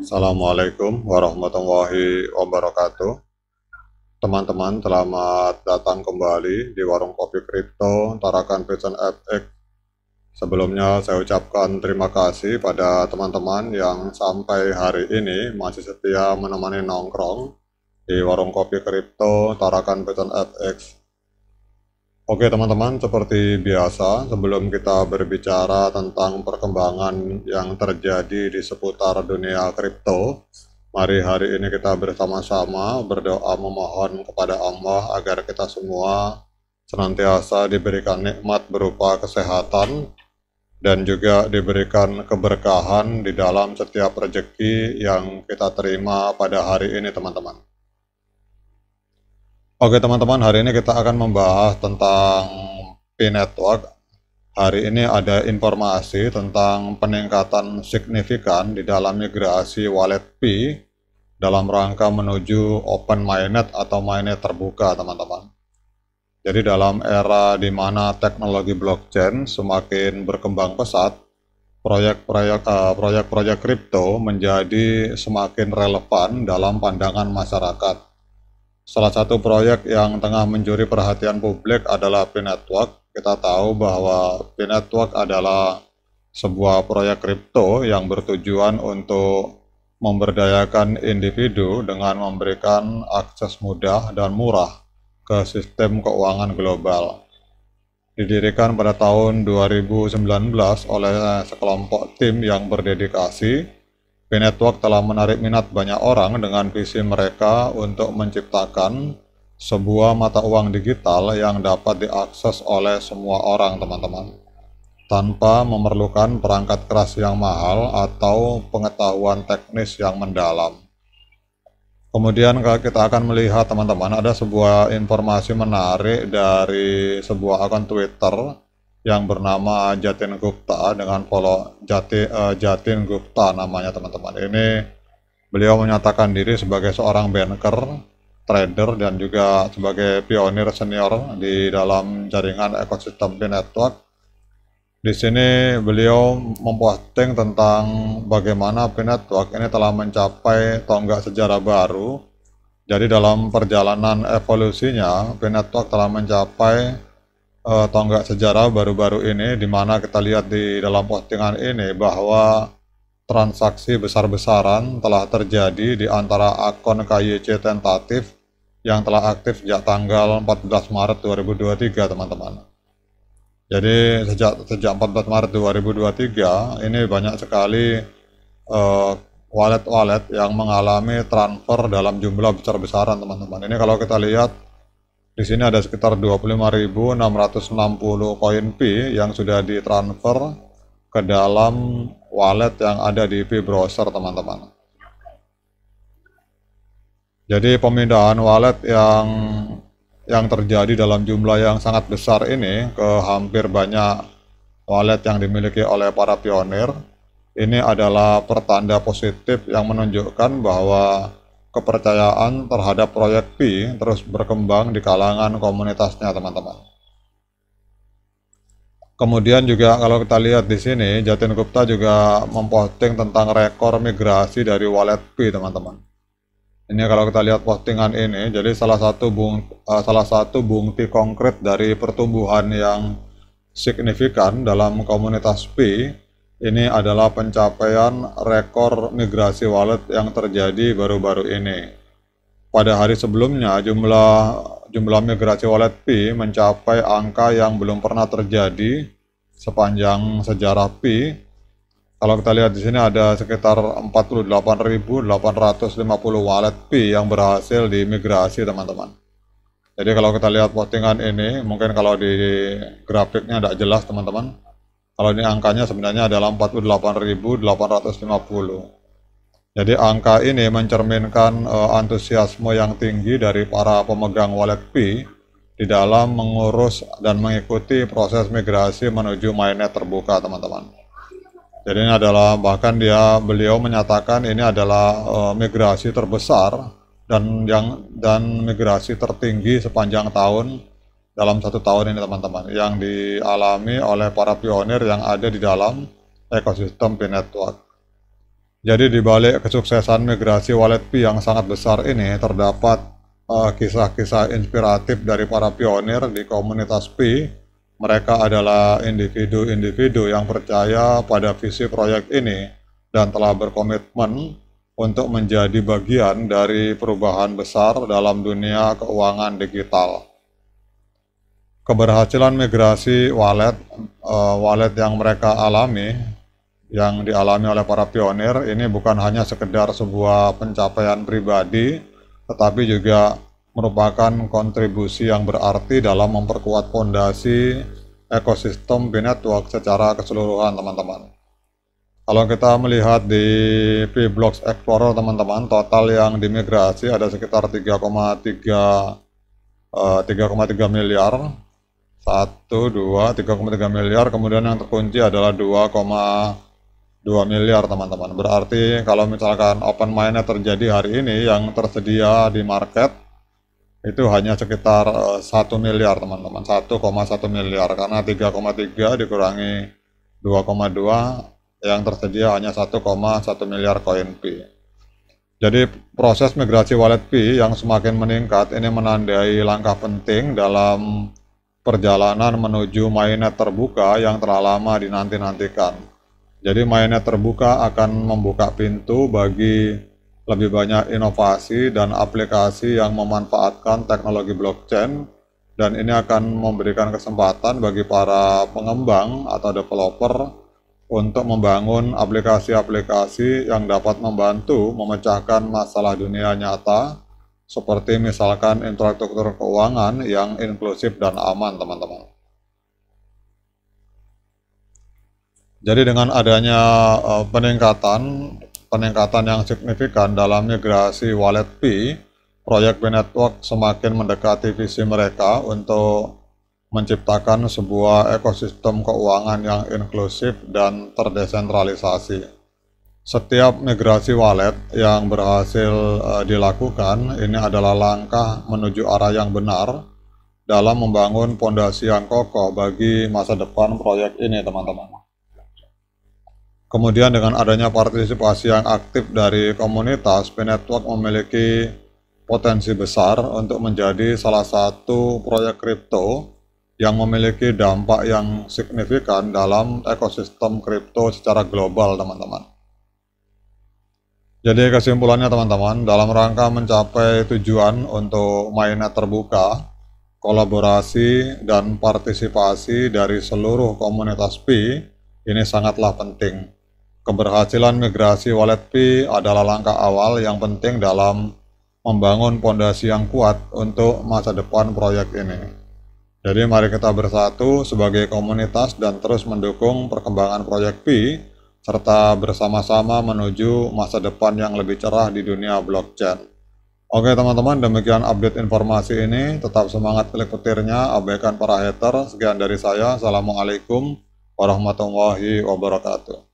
Assalamualaikum warahmatullahi wabarakatuh. Teman-teman, selamat datang kembali di Warung Kopi Kripto Tarakan Fashion FX. Sebelumnya saya ucapkan terima kasih pada teman-teman yang sampai hari ini masih setia menemani nongkrong di Warung Kopi Kripto Tarakan Fashion FX. Oke teman-teman, seperti biasa sebelum kita berbicara tentang perkembangan yang terjadi di seputar dunia kripto, mari hari ini kita bersama-sama berdoa memohon kepada Allah agar kita semua senantiasa diberikan nikmat berupa kesehatan dan juga diberikan keberkahan di dalam setiap rejeki yang kita terima pada hari ini teman-teman. Oke teman-teman, hari ini kita akan membahas tentang P-Network. Hari ini ada informasi tentang peningkatan signifikan di dalam migrasi wallet P dalam rangka menuju open mainnet atau mainnet terbuka, teman-teman. Jadi dalam era di mana teknologi blockchain semakin berkembang pesat, proyek-proyek uh, kripto menjadi semakin relevan dalam pandangan masyarakat Salah satu proyek yang tengah mencuri perhatian publik adalah P Network. Kita tahu bahwa P Network adalah sebuah proyek kripto yang bertujuan untuk memberdayakan individu dengan memberikan akses mudah dan murah ke sistem keuangan global. Didirikan pada tahun 2019 oleh sekelompok tim yang berdedikasi P-Network telah menarik minat banyak orang dengan visi mereka untuk menciptakan sebuah mata uang digital yang dapat diakses oleh semua orang teman-teman tanpa memerlukan perangkat keras yang mahal atau pengetahuan teknis yang mendalam. Kemudian kita akan melihat teman-teman ada sebuah informasi menarik dari sebuah akun Twitter yang bernama Jatin Gupta dengan follow Jati, uh, eh, Jatin Gupta namanya teman-teman. Ini beliau menyatakan diri sebagai seorang banker, trader dan juga sebagai pionir senior di dalam jaringan ekosistem P-Network. Di sini beliau memposting tentang bagaimana p ini telah mencapai tonggak sejarah baru. Jadi dalam perjalanan evolusinya, p telah mencapai uh, eh, tonggak sejarah baru-baru ini di mana kita lihat di dalam postingan ini bahwa transaksi besar-besaran telah terjadi di antara akun KYC tentatif yang telah aktif sejak tanggal 14 Maret 2023 teman-teman. Jadi sejak sejak 14 Maret 2023 ini banyak sekali eh, wallet-wallet uh, yang mengalami transfer dalam jumlah besar-besaran teman-teman. Ini kalau kita lihat di sini ada sekitar 25.660 koin P yang sudah ditransfer ke dalam wallet yang ada di P browser teman-teman. Jadi pemindahan wallet yang yang terjadi dalam jumlah yang sangat besar ini ke hampir banyak wallet yang dimiliki oleh para pionir ini adalah pertanda positif yang menunjukkan bahwa kepercayaan terhadap proyek P terus berkembang di kalangan komunitasnya teman-teman. Kemudian juga kalau kita lihat di sini Jatin Gupta juga memposting tentang rekor migrasi dari wallet P teman-teman. Ini kalau kita lihat postingan ini jadi salah satu bung uh, salah satu bukti konkret dari pertumbuhan yang signifikan dalam komunitas P ini adalah pencapaian rekor migrasi wallet yang terjadi baru-baru ini. Pada hari sebelumnya, jumlah jumlah migrasi wallet P mencapai angka yang belum pernah terjadi sepanjang sejarah P. Kalau kita lihat di sini ada sekitar 48.850 wallet P yang berhasil dimigrasi, teman-teman. Jadi kalau kita lihat postingan ini, mungkin kalau di grafiknya tidak jelas, teman-teman kalau ini angkanya sebenarnya adalah 48.850. Jadi angka ini mencerminkan uh, antusiasme yang tinggi dari para pemegang wallet P di dalam mengurus dan mengikuti proses migrasi menuju mainnet terbuka, teman-teman. Jadi ini adalah bahkan dia beliau menyatakan ini adalah uh, migrasi terbesar dan yang dan migrasi tertinggi sepanjang tahun dalam satu tahun ini teman-teman yang dialami oleh para pionir yang ada di dalam ekosistem P Network. Jadi di balik kesuksesan migrasi wallet P yang sangat besar ini terdapat eh, kisah-kisah uh, inspiratif dari para pionir di komunitas P. Mereka adalah individu-individu yang percaya pada visi proyek ini dan telah berkomitmen untuk menjadi bagian dari perubahan besar dalam dunia keuangan digital keberhasilan migrasi wallet uh, eh, walet yang mereka alami yang dialami oleh para pionir ini bukan hanya sekedar sebuah pencapaian pribadi tetapi juga merupakan kontribusi yang berarti dalam memperkuat fondasi ekosistem b secara keseluruhan teman-teman. Kalau kita melihat di P-Blocks Explorer teman-teman, total yang dimigrasi ada sekitar 3,3 uh, 3,3 miliar satu dua tiga tiga miliar kemudian yang terkunci adalah 2,2 miliar teman-teman berarti kalau misalkan open mine terjadi hari ini yang tersedia di market itu hanya sekitar eh, satu miliar teman-teman 1,1 miliar karena 3,3 dikurangi 2,2 yang tersedia hanya 1,1 miliar koin P jadi proses migrasi wallet P yang semakin meningkat ini menandai langkah penting dalam perjalanan menuju mainnet terbuka yang telah lama dinanti-nantikan. Jadi mainnet terbuka akan membuka pintu bagi lebih banyak inovasi dan aplikasi yang memanfaatkan teknologi blockchain dan ini akan memberikan kesempatan bagi para pengembang atau developer untuk membangun aplikasi-aplikasi yang dapat membantu memecahkan masalah dunia nyata seperti misalkan infrastruktur keuangan yang inklusif dan aman teman-teman. Jadi dengan adanya eh, peningkatan peningkatan yang signifikan dalam migrasi wallet P, proyek B Network semakin mendekati visi mereka untuk menciptakan sebuah ekosistem keuangan yang inklusif dan terdesentralisasi. Setiap migrasi wallet yang berhasil uh, dilakukan ini adalah langkah menuju arah yang benar dalam membangun pondasi yang kokoh bagi masa depan proyek ini, teman-teman. Kemudian dengan adanya partisipasi yang aktif dari komunitas, Pnetwork memiliki potensi besar untuk menjadi salah satu proyek kripto yang memiliki dampak yang signifikan dalam ekosistem kripto secara global, teman-teman. Jadi kesimpulannya teman-teman, dalam rangka mencapai tujuan untuk mainnet terbuka, kolaborasi dan partisipasi dari seluruh komunitas Pi ini sangatlah penting. Keberhasilan migrasi wallet Pi adalah langkah awal yang penting dalam membangun pondasi yang kuat untuk masa depan proyek ini. Jadi mari kita bersatu sebagai komunitas dan terus mendukung perkembangan proyek Pi serta bersama-sama menuju masa depan yang lebih cerah di dunia blockchain. Oke teman-teman, demikian update informasi ini. Tetap semangat klik petirnya, abaikan para hater. Sekian dari saya. Assalamualaikum warahmatullahi wabarakatuh.